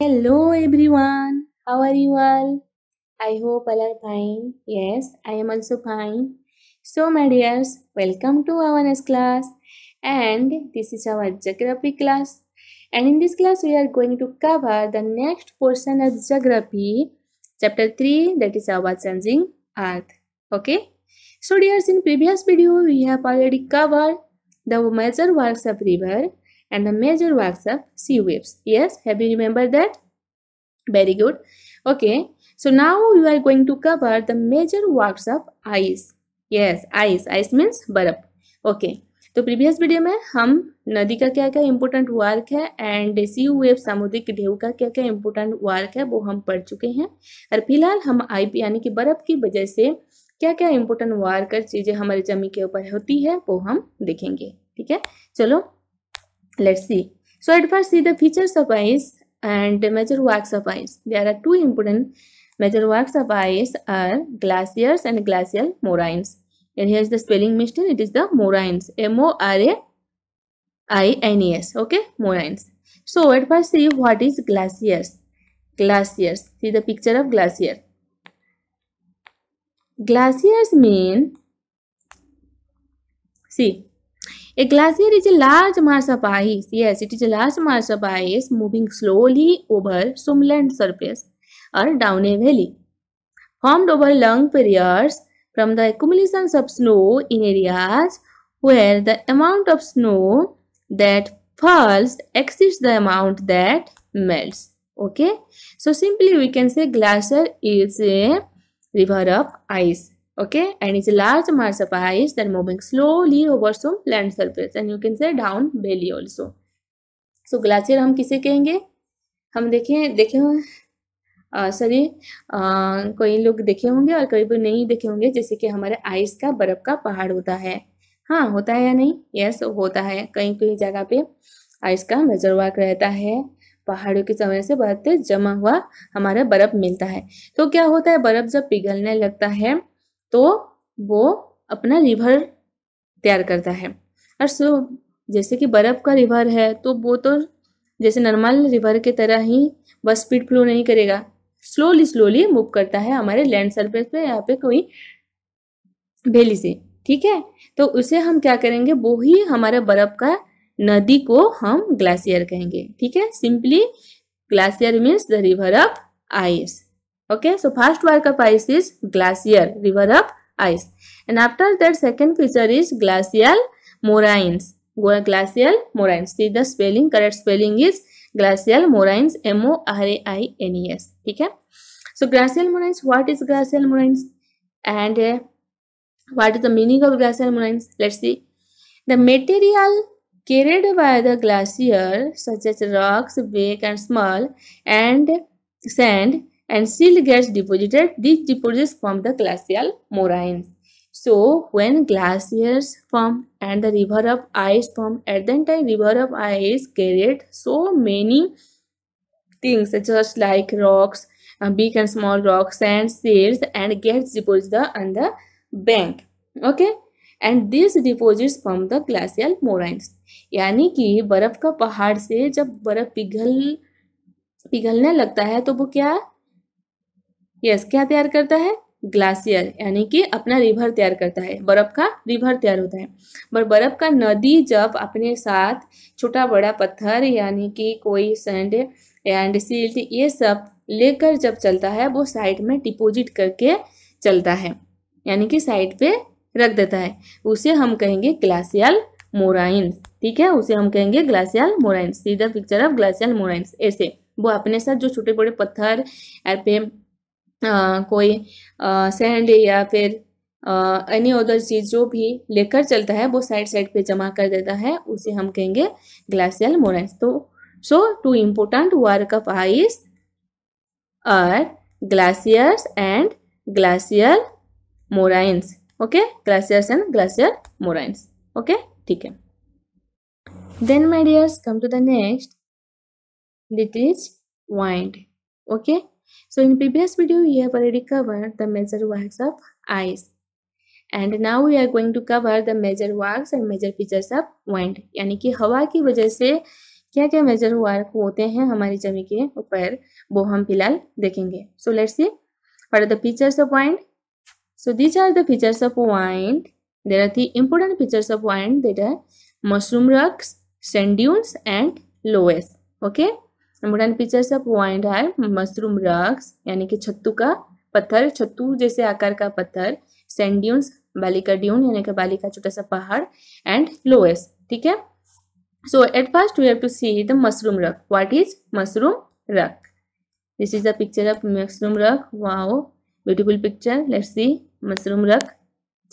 Hello everyone, how are you all? I hope all are fine. Yes, I am also fine. So my dears, welcome to our next class and this is our geography class and in this class we are going to cover the next portion of geography chapter 3 that is our changing earth. Okay. So dears in previous video we have already covered the major works of river and the major works of sea waves. Yes, have you remember that? Very good. Okay, so now you are going to cover the major works of ice. Yes, ice. Ice means barf Okay, तो previous video में हम नदी का क्या क्या important work है and sea waves सामुद्रिक ढेव का क्या क्या इम्पोर्टेंट वर्क है वो हम पढ़ चुके हैं और फिलहाल हम आई यानी कि बर्फ की वजह से क्या क्या इम्पोर्टेंट वर्क चीज़ें हमारे जमी के ऊपर होती है वो हम देखेंगे ठीक है चलो Let's see. So at first see the features of ice and major works of ice There are two important major works of ice are glaciers and glacial moraines. And here's the spelling mistake. It is the moraines. M-O-R-A-I-N-E-S. Okay, moraines. So at first see what is glaciers. Glaciers. See the picture of glacier. Glaciers mean see a glacier is a large mass of ice. Yes, it is a large mass of ice moving slowly over some land surface or down a valley. Formed over long periods from the accumulation of snow in areas where the amount of snow that falls exceeds the amount that melts. Okay, so simply we can say glacier is a river of ice. okay and it's a large marsupials that moving slowly over some land surface and you can say down valley also so glacier हम किसे कहेंगे हम देखें देखे sorry कई लोग देखे होंगे और कई लोग नहीं देखे होंगे जैसे कि हमारे आइस का बर्फ का पहाड़ होता है हाँ होता है या नहीं यस होता है कहीं कहीं जगह पे आइस का मेजरवाक रहता है पहाड़ों की समय से बहुत जमा हुआ हमारा बर्फ मिलता है तो क्या होता है बर्फ जब पिघलने लगता है तो वो अपना रिवर तैयार करता है और सो जैसे कि बर्फ़ का रिवर है तो वो तो जैसे नॉर्मल रिवर की तरह ही बस स्पीड फ्लो नहीं करेगा स्लोली स्लोली मूव करता है हमारे लैंड सर्फेस पे यहाँ पे कोई वैली से ठीक है तो उसे हम क्या करेंगे वो ही हमारे बर्फ का नदी को हम ग्लासियर कहेंगे ठीक है simply glacier means the river of ice Okay, so first work of ice is glacier, river of ice. And after that second feature is glacial moraines. Glacial moraines. See the spelling, correct spelling is glacial moraines, M-O-R-A-I-N-E-S. Okay. So glacial moraines, what is glacial moraines? And uh, what is the meaning of glacial moraines? Let's see. The material carried by the glacier such as rocks, big and small and sand and silt gets deposited. These deposits form the glacial moraines. So when glaciers form and the river of ice form, at the time river of ice carried so many things such as like rocks, uh, big and small rocks, sand, seals, and gets deposited on the bank. Okay. And this deposits from the glacial moraines यानी कि बर्फ का पहाड़ से जब बर्फ पिघल पिघलने लगता है तो वो क्या यस क्या तैयार करता है ग्लासियर यानी कि अपना रिवर तैयार करता है बर्फ का रिवर तैयार होता है पर बर्फ का नदी जब अपने साथ छोटा बड़ा पत्थर यानी कि कोई सैंड एंड सील्ट ये सब लेकर जब चलता है वो साइड में डिपोजिट करके चलता है यानी कि साइड पे रख देता है उसे हम कहेंगे ग्लासियल मोराइंस ठीक है उसे हम कहेंगे ग्लासियल मोराइंस सीधा पिक्चर ऑफ ग्लासियल मोराइंस ऐसे वो अपने साथ जो छोटे बड़े पत्थर पे कोई सैंड या फिर एनी अदर चीज़ जो भी लेकर चलता है वो साइड साइड पे जमा कर देता है उसे हम कहेंगे ग्लासियल मोरेंस तो so two important work of ice are glaciers and glacial moraines okay glaciers and glacier moraines okay ठीक है then my dears come to the next that is wind okay So in previous video, we have already covered the major works of eyes. And now we are going to cover the major works and major features of wind. यानी कि हवा की वजह से क्या क्या major work होते हैं हमारी जमी के ऊपर वो हम फिलहाल देखेंगे So let's see. what are the features of wind so these are the features of wind there are the important features of wind that are mushroom rocks sand dunes and loess okay number and pictures of wind है mushroom rocks यानी कि छत्तू का पत्थर छत्तू जैसे आकार का पत्थर सेंड्यून्स बालिका ड्यून यानी कि बालिका छोटा सा पहाड़ एंड लोएस ठीक है so at first we have to see the mushroom rock what is mushroom rock this is the picture of mushroom rock wow beautiful picture let see mushroom rock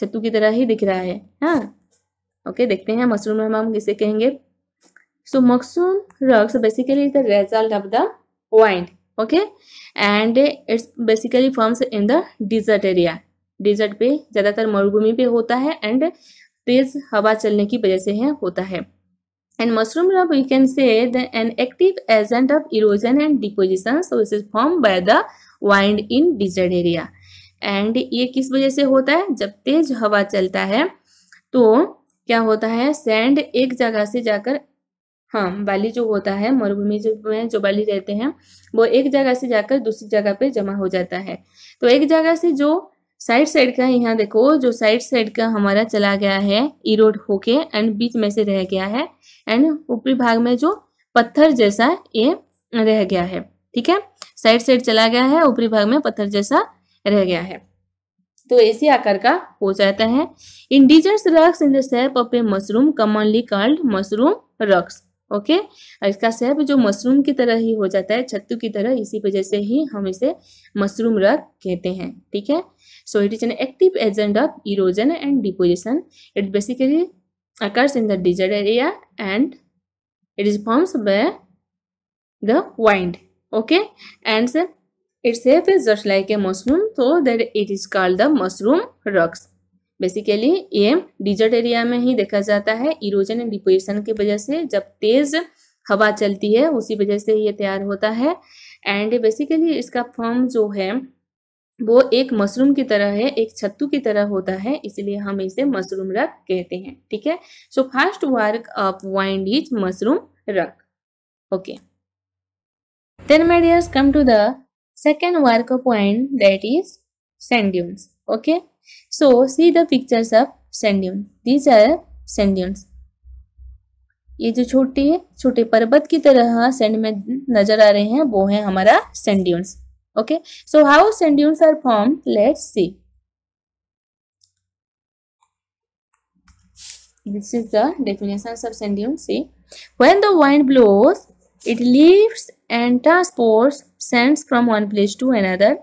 छत्तू की तरह ही दिख रहा है हाँ ओके okay, देखते हैं मशरूम हम हम किसे कहेंगे So Moxun rocks basically the result of the wind. Okay, and it's basically forms in the desert area. Desert पे ज़्यादातर मरुभूमि पे होता है एंड तेज हवा चलने की वजह से है होता है and mushroom rock we can say an active agent of erosion and deposition so इस is form by the wind in desert area and ये किस वजह से होता है जब तेज हवा चलता है तो क्या होता है सैंड एक जगह से जाकर हाँ बाली जो होता है मरुभूमि में जो बाली रहते हैं वो एक जगह से जाकर दूसरी जगह पे जमा हो जाता है तो एक जगह से जो साइड साइड का यहाँ देखो जो साइड साइड का हमारा चला गया है इरोड होके एंड बीच में से रह गया है एंड ऊपरी भाग में जो पत्थर जैसा ये रह गया है ठीक है साइड साइड चला गया है ऊपरी भाग में पत्थर जैसा रह गया है तो ऐसे आकार का हो जाता है in deserts rocks in the shape of a mushroom commonly called mushroom rocks okay और इसका सेप जो मशरूम की तरह ही हो जाता है छत्तू की तरह इसी वजह से ही हम इसे मशरूम रग कहते हैं ठीक है so it is an active agent of erosion and deposition it basically occurs in the desert area and it is forms by the wind okay and it just like a mushroom so that it is called the mushroom rocks basically ये desert area में ही देखा जाता है erosion and deposition की वजह से जब तेज हवा चलती है उसी वजह से ये तैयार होता है एंड बेसिकली इसका फॉर्म जो है वो एक मशरूम की तरह है एक छत्तू की तरह होता है इसलिए हम इसे मशरूम रक कहते हैं ठीक है so first work of wind is mushroom rock okay then my dears come to the second work of wind that is sand dunes okay so see the pictures of sand dunes these are sand dunes ये जो छोटे छोटे पर्वत की तरह send हाँ, में नजर आ रहे हैं वो है हमारा sand dunes okay so how sand dunes are form let's see this is the definition of sand dunes see when the wind blows it leaves and transport sands from one place to another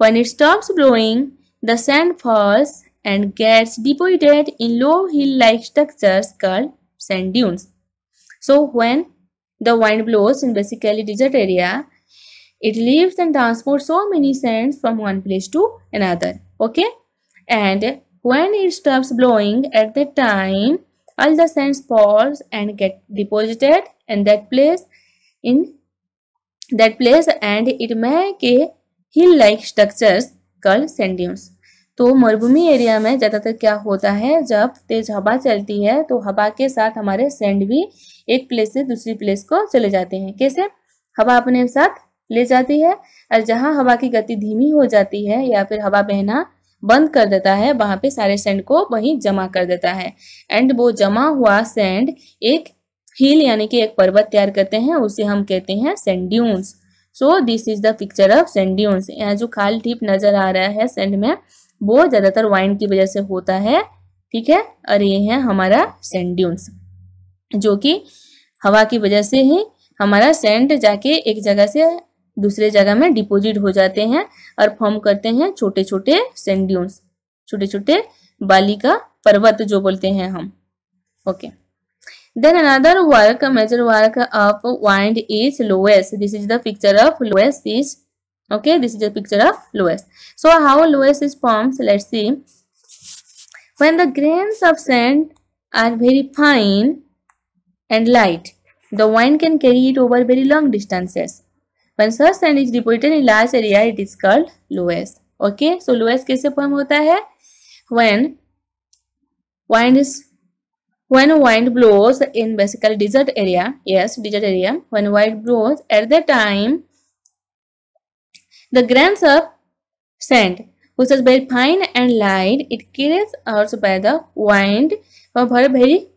when it stops blowing The sand falls and gets deposited in low hill-like structures called sand dunes. So when the wind blows in basically desert area, it lifts and transports so many sands from one place to another. Okay? And when it stops blowing at that time, all the sands falls and get deposited in that place in that place and it make a hill-like structures called sand dunes. तो मरुभूमि area में ज़्यादातर क्या होता है जब तेज हवा चलती है तो हवा के साथ हमारे सेंड भी एक प्लेस से दूसरी प्लेस को चले जाते हैं कैसे हवा अपने साथ ले जाती है और जहाँ हवा की गति धीमी हो जाती है या फिर हवा बहना बंद कर देता है वहाँ पे सारे सेंड को वहीं जमा कर देता है एंड वो जमा हुआ सेंड एक हिल यानी कि एक पर्वत तैयार करते हैं उसे हम कहते हैं sand dunes so this is the picture of sand dunes यहाँ जो खाल टीप नजर आ रहा है सेंड में वो ज़्यादातर वाइन की वजह से होता है ठीक है और ये है हमारा सेंड्यून्स जो कि हवा की वजह से ही हमारा सेंड जाके एक जगह से दूसरे जगह में डिपोजिट हो जाते हैं और फॉर्म करते हैं छोटे छोटे सेंड्यून्स छोटे छोटे बाली का पर्वत जो बोलते हैं हम okay then another work major work of wind is loess this is the picture of loess is okay this is a picture of loess so how loess is formed let's see when the grains of sand are very fine and light the wind can carry it over very long distances when such sand is deposited in large area it is called loess okay so loess is form when wind is when wind blows in basically desert area yes desert area when wind blows at the time The grains of sand, which is very fine and light, it carries also by the wind for very, very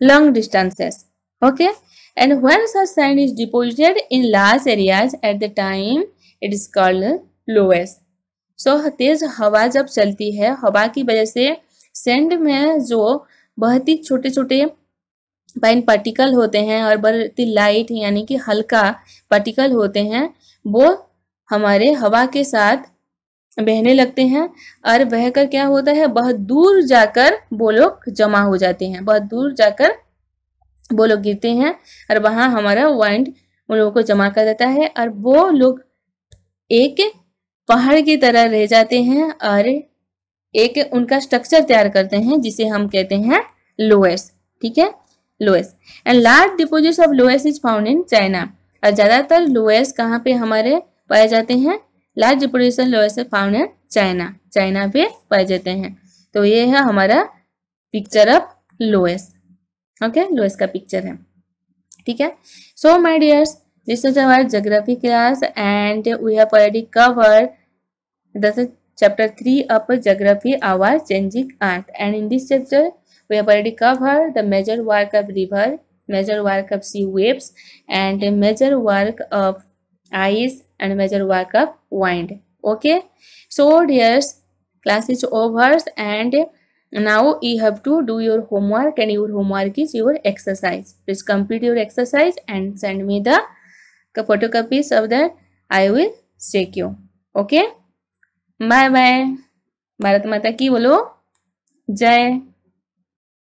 long distances. Okay, and when such sand is deposited in large areas at the time, it is called loess. So so, तेज हवा जब चलती है हवा की वजह से send में जो बहुत ही छोटे छोटे पाइन पार्टिकल होते हैं और बहुत ही लाइट यानी कि हल्का पार्टिकल होते हैं वो हमारे हवा के साथ बहने लगते हैं और बहकर क्या होता है बहुत दूर जाकर वो लोग जमा हो जाते हैं बहुत दूर जाकर वो लोग गिरते हैं और वहाँ हमारा वाइंड उन लोगों को जमा कर देता है और वो लोग एक पहाड़ की तरह रह जाते हैं और एक उनका स्ट्रक्चर तैयार करते हैं जिसे हम कहते हैं लोएस ठीक है loess and large deposits of loess is found in China और ज़्यादातर लोएस कहाँ पे हमारे पाए जाते हैं large pollution loess found in China China पे पाए जाते हैं तो ये है हमारा picture of loess okay loess का पिक्चर है ठीक है so my dears this is our geography class and we have already cover chapter three of geography our changing earth and in this chapter we have already cover the major work of river major work of sea waves and major work of ice and major work of wind okay so dears class is over and now you have to do your homework and your homework is your exercise please complete your exercise and send me the photocopies of that i will check you okay bye bye Bharat Mata की बोलो जय